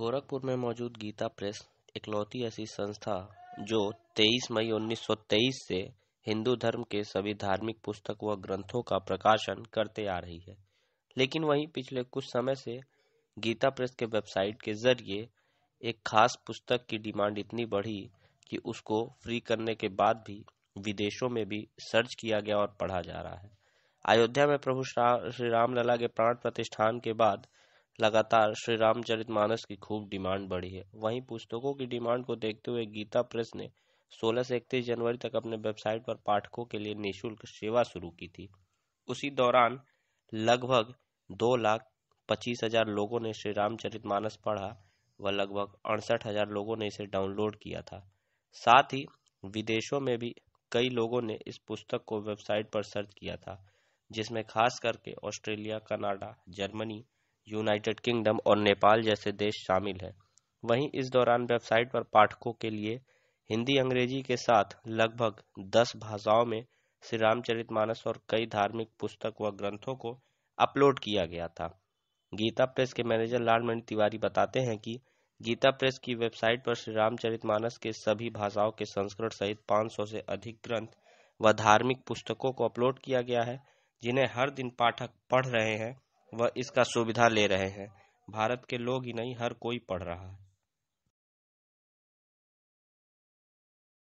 गोरखपुर में मौजूद गीता प्रेस इकलौती ऐसी संस्था जो 23 मई 1923 से हिंदू धर्म के सभी धार्मिक पुस्तक व ग्रंथों का प्रकाशन करते आ रही है लेकिन वहीं पिछले कुछ समय से गीता प्रेस के वेबसाइट के जरिए एक खास पुस्तक की डिमांड इतनी बढ़ी कि उसको फ्री करने के बाद भी विदेशों में भी सर्च किया गया और पढ़ा जा रहा है अयोध्या में प्रभु श्री राम लला के प्राण प्रतिष्ठान के बाद लगातार श्री रामचरित मानस की खूब डिमांड बढ़ी है वहीं पुस्तकों की डिमांड को देखते हुए गीता प्रेस ने सोलह से इकतीस जनवरी तक अपने वेबसाइट पर पाठकों के लिए निःशुल्क सेवा शुरू की थी उसी दौरान लगभग दो लाख पच्चीस हजार लोगों ने श्री रामचरित मानस पढ़ा व लगभग अड़सठ हजार लोगों ने इसे डाउनलोड किया था साथ ही विदेशों में भी कई लोगों ने इस पुस्तक को वेबसाइट पर सर्च किया था जिसमें खास करके Australia Canada Germany United Kingdom और नेपाल जैसे देश शामिल हैं वहीं इस दौरान वेबसाइट पर पाठकों के लिए हिंदी अंग्रेजी के साथ लगभग दस भाषाओं में श्री रामचरितमानस और कई धार्मिक पुस्तक व ग्रंथों को अपलोड किया गया था गीता प्रेस के मैनेजर लालमणि तिवारी बताते हैं कि गीता प्रेस की वेबसाइट पर श्री रामचरितमानस के सभी भाषाओं के संस्करण सहित 500 से अधिक ग्रंथ व धार्मिक पुस्तकों को अपलोड किया गया है जिन्हें हर दिन पाठक पढ़ रहे हैं वह इसका सुविधा ले रहे हैं भारत के लोग ही नहीं हर कोई पढ़ रहा है